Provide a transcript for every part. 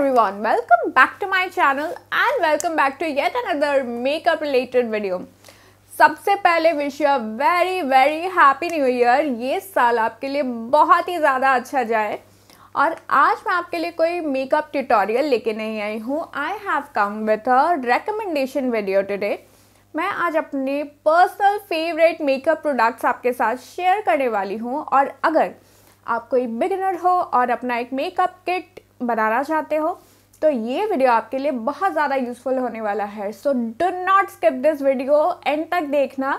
everyone welcome back to my channel and welcome back to yet another makeup related video सबसे पहले wish you very very happy new year ये साल आपके लिए बहुत ही ज़्यादा अच्छा जाए और आज मैं आपके लिए कोई मेकअप ट्यूटोरियल लेके नहीं आई हूँ I have come with a recommendation video today मैं आज अपने पर्सनल फेवरेट मेकअप प्रोडक्ट्स आपके साथ शेयर करने वाली हूँ और अगर आप कोई बिगिनर हो और अपना एक मेकअप किट बनाना चाहते हो तो ये वीडियो आपके लिए बहुत ज़्यादा यूज़फुल होने वाला है so do not skip this video end तक देखना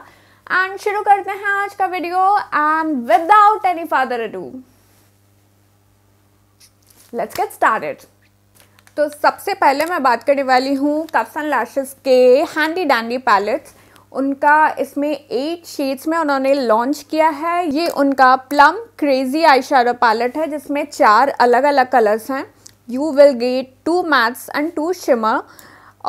एंड शुरू करते हैं आज का video and without any further ado let's get started तो सबसे पहले मैं बात करने वाली हूँ कप्स एंड लैशेज के हैंडी डैंडी पैलेट्स उनका इसमें एट शेड्स में उन्होंने लॉन्च किया है ये उनका प्लम क्रेजी आई पैलेट है जिसमें चार अलग अलग कलर्स हैं you will get two mattes and two shimmer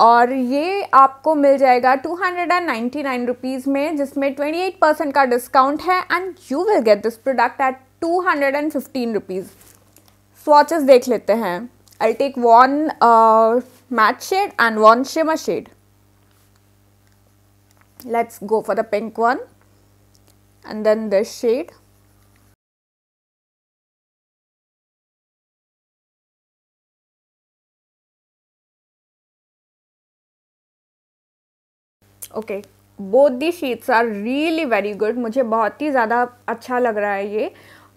और ये आपको मिल जाएगा two hundred and ninety nine rupees में जिसमें ट्वेंटी एट परसेंट का डिस्काउंट है and you will get this product at two hundred and fifteen rupees swatches देख लेते हैं I take one matte shade and one shimmer shade let's go for the pink one and then this shade okay both the shades are really very good मुझे बहुत ही ज़्यादा अच्छा लग रहा है ये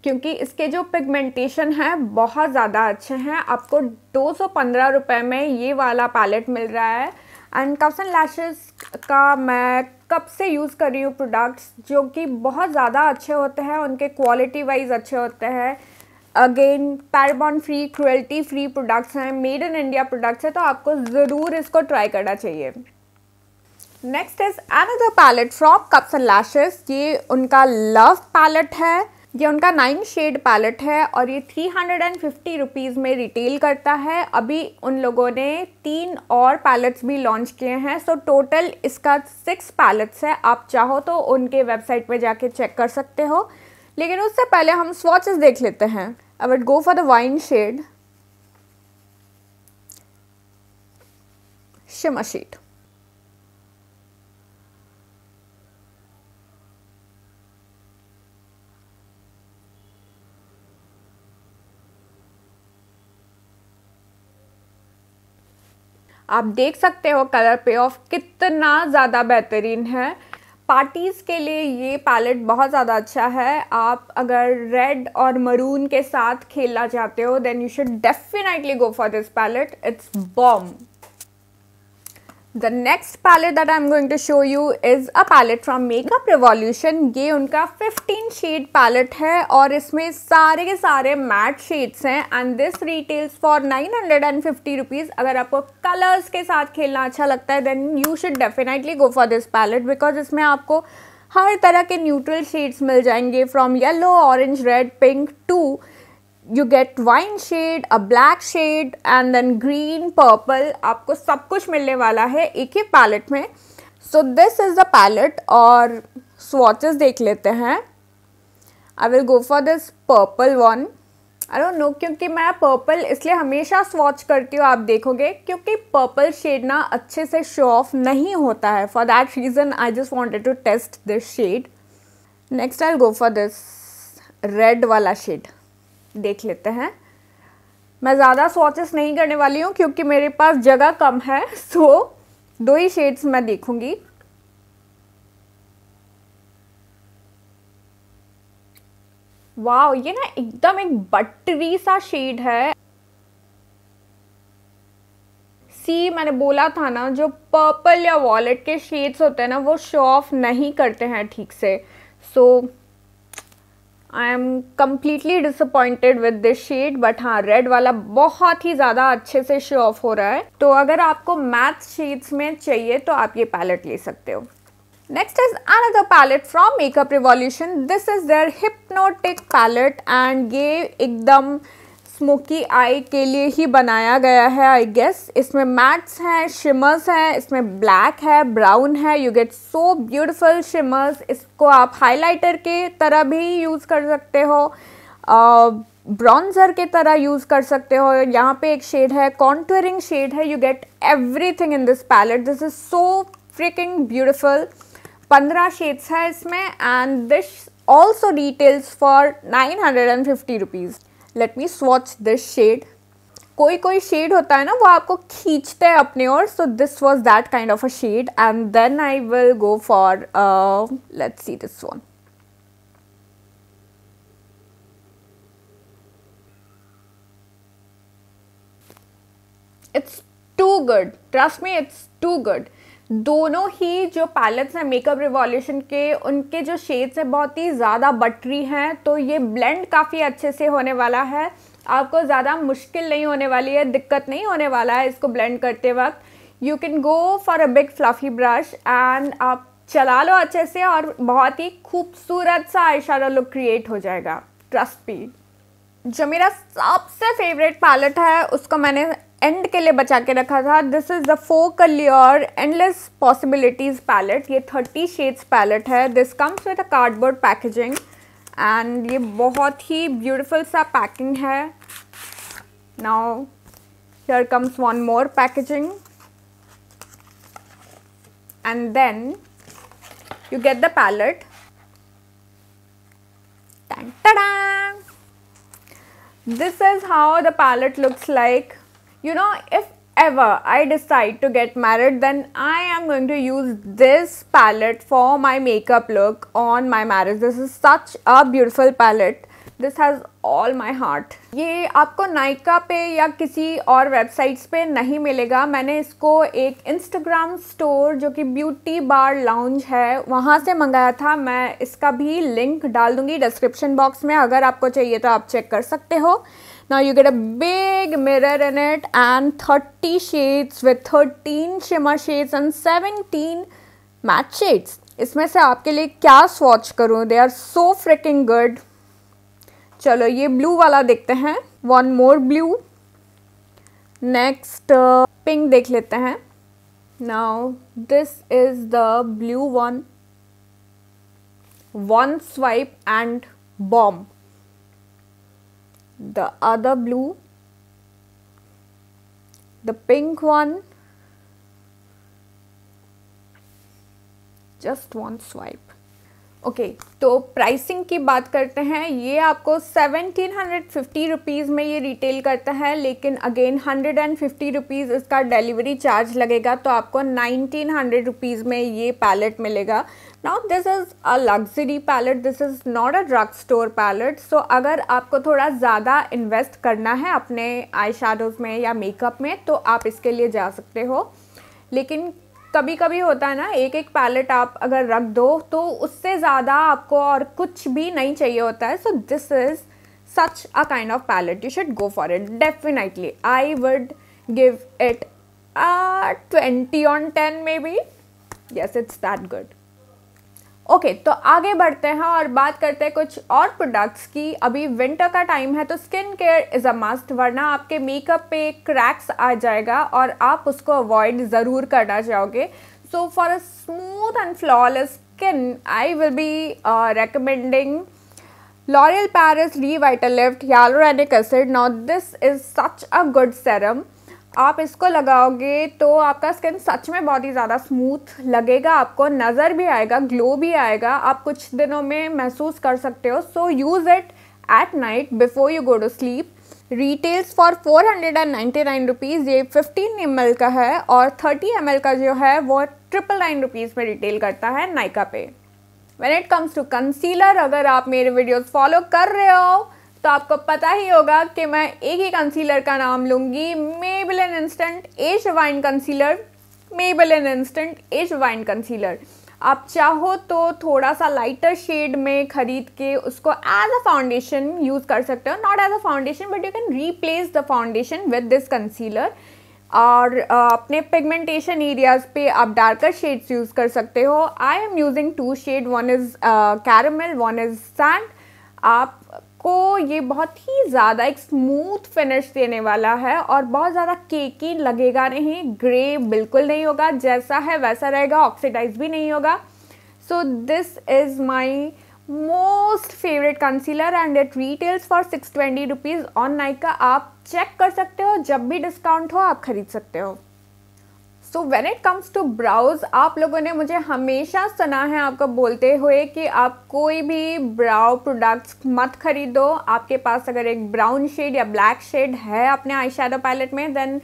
क्योंकि इसके जो पिगमेंटेशन है बहुत ज़्यादा अच्छे हैं आपको दो सौ पंद्रह में ये वाला पैलेट मिल रहा है एंड कप्स एंड लैशेस का मैं कब से यूज़ कर रही हूँ प्रोडक्ट्स जो कि बहुत ज़्यादा अच्छे होते हैं उनके क्वालिटी वाइज अच्छे होते हैं again paraben free cruelty free products हैं मेड इन इंडिया प्रोडक्ट्स हैं तो आपको ज़रूर इसको ट्राई करना चाहिए next is another palette from cups and lashes ये उनका लव पैलेट है ये उनका नाइन शेड पैलेट है और ये three hundred and fifty rupees में रिटेल करता है अभी उन लोगों ने तीन और पैलेट्स भी लॉन्च किए हैं सो टोटल इसका सिक्स पैलेट्स है आप चाहो तो उनके वेबसाइट पे जाके चेक कर सकते हो लेकिन उससे पहले हम स्वॉचेस देख लेते हैं I would go for the wine shade shimmer shade आप देख सकते हो कलर पे ऑफ कितना ज़्यादा बेहतरीन है पार्टीज़ के लिए ये पैलेट बहुत ज़्यादा अच्छा है आप अगर रेड और मरून के साथ खेलना चाहते हो then you should definitely go for this palette it's bomb the next palette that I am going to show you is a palette from Makeup Revolution ये उनका 15 शेड पैलेट है और इसमें सारे के सारे मैट शेड्स हैं and this retails for 950 rupees अगर आपको कलर्स के साथ खेलना अच्छा लगता है then you should definitely go for this palette because इसमें आपको हर तरह के न्यूट्रल शेड्स मिल जाएंगे from yellow orange red pink to you get wine shade a black shade and then green purple आपको सब कुछ मिलने वाला है एक ही पैलेट में so this is the palette और स्वॉचेस देख लेते हैं I will go for this purple one I don't know क्योंकि मैं पर्पल इसलिए हमेशा स्वॉच करती हूँ आप देखोगे क्योंकि पर्पल शेड ना अच्छे से शो ऑफ नहीं होता है for that reason I just wanted to test this shade next I go for this red वाला शेड देख लेते हैं मैं ज़्यादा स्वाचेस नहीं करने वाली हूँ क्योंकि मेरे पास जगह कम है सो दो ही शेड्स मैं देखूँगी वाह ये ना एकदम एक बटरी सा शेड है सी मैंने बोला था ना जो पर्पल या वॉलेट के शेड्स होते हैं ना वो शो ऑफ नहीं करते हैं ठीक से so so, I am completely disappointed with this shade but हाँ रेड वाला बहुत ही ज़्यादा अच्छे से शो ऑफ हो रहा है तो अगर आपको मैथ शेड्स में चाहिए तो आप ये पैलेट ले सकते हो next is another palette from Makeup Revolution this is their hypnotic palette and ये एकदम स्मोकी आई के लिए ही बनाया गया है आई गेस इसमें मैट्स हैं शिमर्स हैं इसमें ब्लैक है ब्राउन है you get so beautiful shimmers इसको आप हाइलाइटर के तरह भी यूज़ कर सकते हो ब्राउन्जर के तरह यूज़ कर सकते हो यहाँ पे एक शेड है कॉन्टोरिंग शेड है you get everything in this palette this is so freaking beautiful पंद्रह शेड्स है इसमें and this also retails for nine hundred and fifty rupees let me swatch this shade कोई कोई शेड होता है ना वो आपको खींचते हैं अपने और so this was that kind of a shade and then I will go for let see this one it's too good trust me it's too good दोनों ही जो पैलेट्स हैं मेकअप रिवॉल्यूशन के उनके जो शेड्स हैं बहुत ही ज़्यादा बटरी हैं तो ये ब्लेंड काफ़ी अच्छे से होने वाला है आपको ज़्यादा मुश्किल नहीं होने वाली है दिक्कत नहीं होने वाला है इसको ब्लेंड करते वक्त you can go for a big fluffy brush and आप चला लो अच्छे से और बहुत ही खूबसूरत सा आई लुक क्रिएट हो जाएगा ट्रस्ट पी जो मेरा सबसे फेवरेट पैलेट है उसको मैंने एंड के लिए बचा के रखा था दिस इज़ द फो कलियर एंडलेस पॉसिबिलिटीज़ पैलेट ये थर्टी शेड्स पैलेट है this comes with a cardboard packaging and ये बहुत ही ब्यूटिफुल सा पैकिंग है now here comes one more packaging and then you get the palette Dun, ta -da! this is how the you know if ever I decide to get married then I am going to use this palette for my makeup look on my marriage this is such a beautiful palette this has all my heart ये आपको नाइका पे या किसी और websites पे नहीं मिलेगा मैंने इसको एक इंस्टाग्राम स्टोर जो कि ब्यूटी बार लाउंज है वहाँ से मंगाया था मैं इसका भी लिंक डाल दूँगी डिस्क्रिप्शन बॉक्स में अगर आपको चाहिए तो आप चेक कर सकते हो Now you get a big mirror in it and 30 shades with 13 shimmer shades and 17 matte shades इसमें से आपके लिए क्या स्वॉच करूँ they are so freaking good चलो ये ब्लू वाला देखते हैं one more blue next pink देख लेते हैं now this is the blue one one swipe and bomb the other blue, the pink one, just one swipe okay तो pricing की बात करते हैं ये आपको 1750 रुपीस में ये रिटेल करता है लेकिन अगेन 150 रुपीस इसका डिलीवरी चार्ज लगेगा तो आपको 1900 रुपीस में ये पैलेट मिलेगा now this is a luxury palette this is not a drugstore palette so अगर आपको थोड़ा ज़्यादा इन्वेस्ट करना है अपने आई शेडोज़ में या मेकअप में तो आप इसके लिए जा सकते हो लेकिन कभी कभी होता है ना एक एक पैलेट आप अगर रख दो तो उससे ज़्यादा आपको और कुछ भी नहीं चाहिए होता है so this is such a kind of palette you should go for it definitely I would give it twenty on ten maybe yes it's that good okay okay, तो आगे बढ़ते हैं और बात करते हैं कुछ और प्रोडक्ट्स की अभी विंटर का टाइम है तो skin care is a must वरना आपके मेकअप पे क्रैक्स आ जाएगा और आप उसको अवॉइड ज़रूर करना चाहोगे so for a smooth and flawless skin I will be recommending L'Oreal Paris Revitalift hyaluronic acid not this is such a good serum आप इसको लगाओगे तो आपका स्किन सच में बहुत ही ज़्यादा स्मूथ लगेगा आपको नज़र भी आएगा ग्लो भी आएगा आप कुछ दिनों में महसूस कर सकते हो so use it at night before you go to sleep retails for four hundred and ninety nine rupees ये फिफ्टीन एम एल का है और थर्टी एम एल का जो है वो ट्रिपल नाइन रुपीज़ में रिटेल करता है नाइका पे when it comes to concealer अगर आप मेरे वीडियोज़ फॉलो कर रहे हो तो आपको पता ही होगा कि मैं एक ही कंसीलर का नाम लूँगी an instant age wine concealer an instant age wine concealer आप चाहो तो थोड़ा सा लाइटर शेड में ख़रीद के उसको एज अ फाउंडेशन यूज़ कर सकते हो not as a foundation but you can replace the foundation with this concealer और अपने पिगमेंटेशन एरियाज़ पे आप डार्कर शेड्स यूज़ कर सकते हो I am using two shade one is caramel one is sand आप को ये बहुत ही ज़्यादा एक स्मूथ फिनिश देने वाला है और बहुत ज़्यादा केकी लगेगा नहीं ग्रे बिल्कुल नहीं होगा जैसा है वैसा रहेगा ऑक्सीडाइज भी नहीं होगा so this is my most favourite concealer and it retails for six twenty rupees on Nykaa आप चेक कर सकते हो जब भी डिस्काउंट हो आप खरीद सकते हो so when it comes to brows आप लोगों ने मुझे हमेशा सुना है आपको बोलते हुए कि आप कोई भी ब्राउ प्रोडक्ट्स मत खरीदो आपके पास अगर एक ब्राउन शेड या ब्लैक शेड है अपने आई पैलेट में देन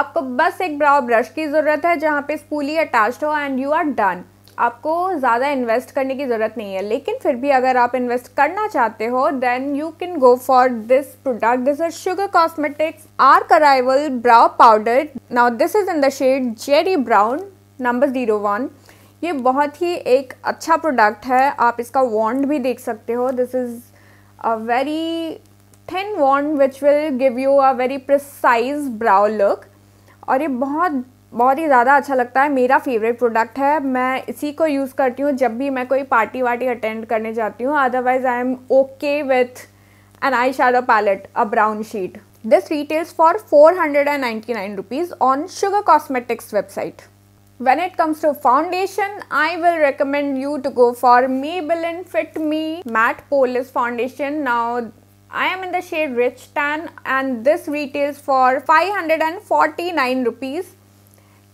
आपको बस एक ब्राउ ब्रश की ज़रूरत है जहाँ पे स्पूली अटैच हो एंड यू आर डन आपको ज़्यादा इन्वेस्ट करने की ज़रूरत नहीं है लेकिन फिर भी अगर आप इन्वेस्ट करना चाहते हो then you can go for this product this is Sugar Cosmetics arch arrival brow powder now this is in the shade Jerry brown number zero one ये बहुत ही एक अच्छा प्रोडक्ट है आप इसका वॉन्ड भी देख सकते हो this is a very thin wand which will give you a very precise brow look और ये बहुत बहुत ही ज़्यादा अच्छा लगता है मेरा फेवरेट प्रोडक्ट है मैं इसी को यूज़ करती हूँ जब भी मैं कोई पार्टी वार्टी अटेंड करने जाती हूँ otherwise I am okay with an eye shadow palette a brown shade this retails for four hundred and ninety nine rupees on Sugar Cosmetics website when it comes to foundation I will recommend you to go for Maybelline Fit Me matte poreless foundation now I am in the shade rich tan and this retails for five hundred and forty nine rupees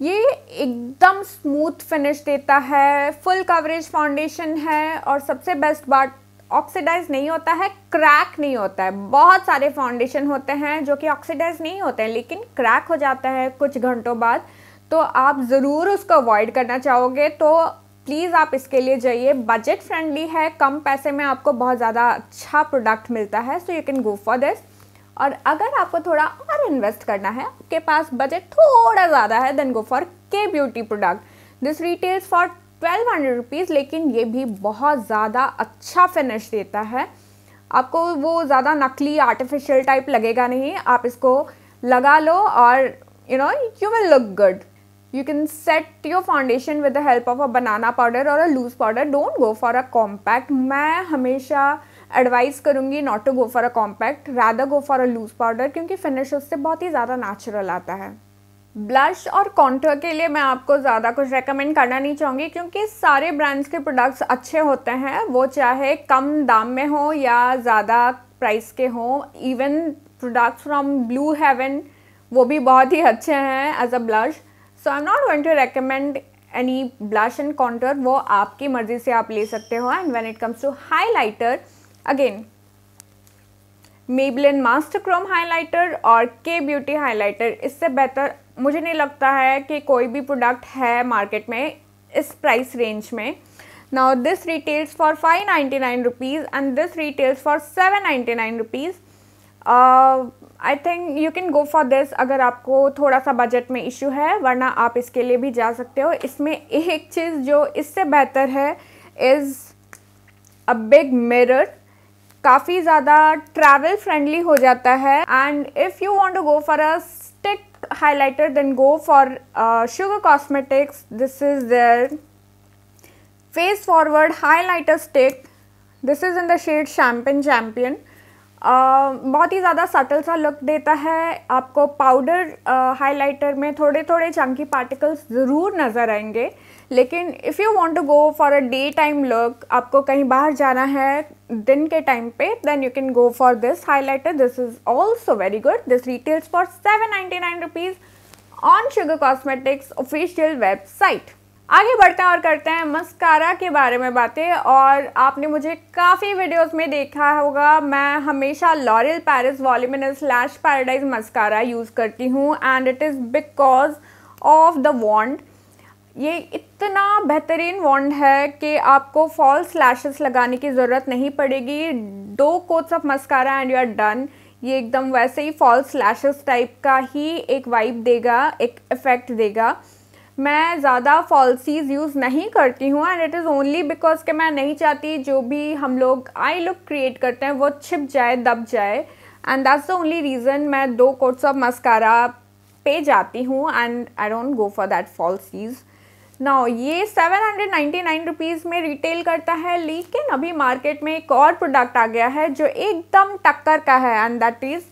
ये एकदम smooth finish देता है full coverage foundation है और सबसे best बात oxidise नहीं होता है क्रैक नहीं होता है बहुत सारे फाउंडेशन होते हैं जो कि ऑक्सीडाइज नहीं होते हैं लेकिन क्रैक हो जाता है कुछ घंटों बाद तो आप ज़रूर उसको अवॉइड करना चाहोगे तो प्लीज़ आप इसके लिए जाइए बजट फ्रेंडली है कम पैसे में आपको बहुत ज़्यादा अच्छा प्रोडक्ट मिलता है so you can go for this और अगर आपको थोड़ा और इन्वेस्ट करना है आपके पास बजट थोड़ा ज़्यादा है then go for Kay Beauty product this retails for twelve hundred rupees लेकिन ये भी बहुत ज़्यादा अच्छा फिनिश देता है आपको वो ज़्यादा नकली आर्टिफिशियल टाइप लगेगा नहीं आप इसको लगा लो और you know you will look good you can set your foundation with the help of a banana powder और a loose powder don't go for a compact मैं हमेशा एडवाइस करूँगी not to go for a compact rather go for a loose powder क्योंकि finish उससे बहुत ही ज़्यादा natural आता है ब्लश और कॉन्टर के लिए मैं आपको ज़्यादा कुछ रेकमेंड करना नहीं चाहूँगी क्योंकि सारे ब्रांड्स के प्रोडक्ट्स अच्छे होते हैं वो चाहे कम दाम में हो या ज़्यादा प्राइस के हों even products from Blue Heaven वो भी बहुत ही अच्छे हैं as a blush so I am not want to recommend any blush and contour वो आपकी मर्ज़ी से आप ले सकते हो and when it comes to lighter again Maybelline Master Chrome highlighter और के ब्यूटी हाइलाइटर इससे बेहतर मुझे नहीं लगता है कि कोई भी प्रोडक्ट है मार्केट में इस प्राइस रेंज में now this retails for five ninety nine rupees and this retails for seven ninety nine rupees I think you can go for this अगर आपको थोड़ा सा बजट में इशू है वरना आप इसके लिए भी जा सकते हो इसमें एक चीज़ जो इससे बेहतर है इज़ अ बिग मिरर काफ़ी ज़्यादा ट्रैवल फ्रेंडली हो जाता है and if you want to go for a stick highlighter then go for Sugar Cosmetics this is their face forward highlighter stick this is in the shade champagne champion uh, बहुत ही ज़्यादा subtle सा look देता है आपको powder highlighter uh, में थोड़े थोड़े Chunky particles ज़रूर नज़र आएंगे लेकिन if you want to go for a day time look आपको कहीं बाहर जाना है दिन के टाइम पे then you can go for this highlighter this is also very good this retails for seven ninety nine rupees on Sugar Cosmetics official website आगे बढ़ते हैं और करते हैं मस्कारा के बारे में बातें और आपने मुझे काफ़ी वीडियोस में देखा होगा मैं हमेशा L'Oreal Paris voluminous lash paradise mascara use करती हूँ and it is because of the wand ये इतना बेहतरीन वॉन्ड है कि आपको फॉल्स लैशेस लगाने की ज़रूरत नहीं पड़ेगी दो coats of mascara and you are done ये एकदम वैसे ही फॉल्स लैशेस टाइप का ही एक वाइब देगा एक इफ़ेक्ट देगा मैं ज़्यादा फॉल्सीज़ यूज़ नहीं करती हूँ and it is only because के मैं नहीं चाहती जो भी हम लोग आई लुक क्रिएट करते हैं वो छिप जाए दब जाए and that's the only reason मैं दो कोट्स ऑफ मस्कारा पे जाती हूँ and I don't go for that falsies now ये seven hundred ninety nine rupees में रिटेल करता है लेकिन अभी मार्केट में एक और प्रोडक्ट आ गया है जो एकदम टक्कर का है and that is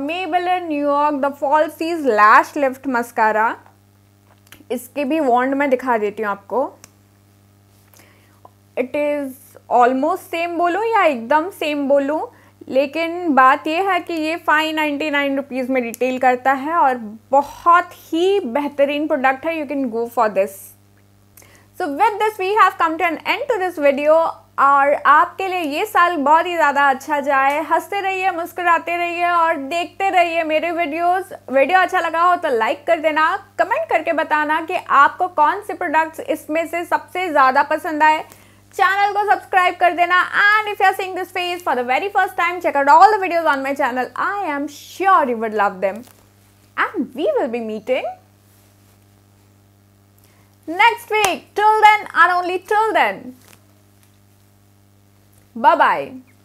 Maybelline New York the falsies lash lift mascara इसके भी वॉन्ड में दिखा देती हूँ आपको इट इज़ ऑलमोस्ट सेम बोलूँ या एकदम सेम बोलूँ लेकिन बात यह है कि ये फ़ाइव नाइन्टी नाइन रुपीज़ में रिटेल करता है और बहुत ही बेहतरीन प्रोडक्ट है you can go for this so with this we have come to an end to this video और आपके लिए ये साल बहुत ही ज़्यादा अच्छा जाए हंसते रहिए मुस्कुराते रहिए और देखते रहिए मेरे वीडियोस वीडियो अच्छा लगा हो तो लाइक कर देना कमेंट करके बताना कि आपको कौन से प्रोडक्ट्स इसमें से सबसे ज़्यादा पसंद आए चैनल को सब्सक्राइब कर देना and if you are seeing this face for the very first time check out all the videos on my channel I am sure you would love them and we will be meeting next week till then and only till then bye bye